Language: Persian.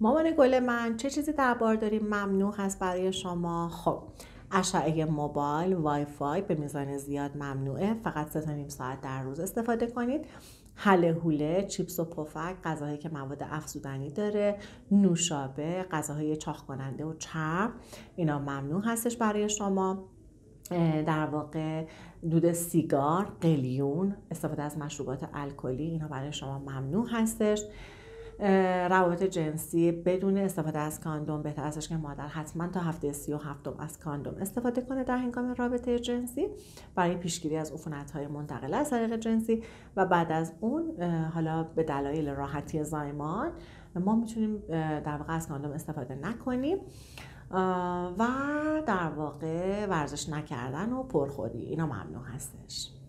مامان گل من چه چیزی در بار داریم ممنوع هست برای شما خب اشعه موبایل وای فای به میزان زیاد ممنوعه فقط سه نیم ساعت در روز استفاده کنید حله هوله چیپس و پفک غذاهایی که مواد افزودنی داره نوشابه غذاهای چاخ کننده و چرم اینا ممنوع هستش برای شما در واقع دود سیگار قلیون استفاده از مشروبات الکلی اینا برای شما ممنوع هستش روابط جنسی بدون استفاده از کاندوم بهتر که مادر حتما تا هفته سی و هفتم از کاندوم استفاده کنه در هنگام رابطه جنسی برای پیشگیری از عفونت های منتقل از طریق جنسی و بعد از اون حالا به دلایل راحتی زایمان ما میتونیم در واقع از کاندوم استفاده نکنیم و در واقع ورزش نکردن و پرخوری اینا ممنوع هستش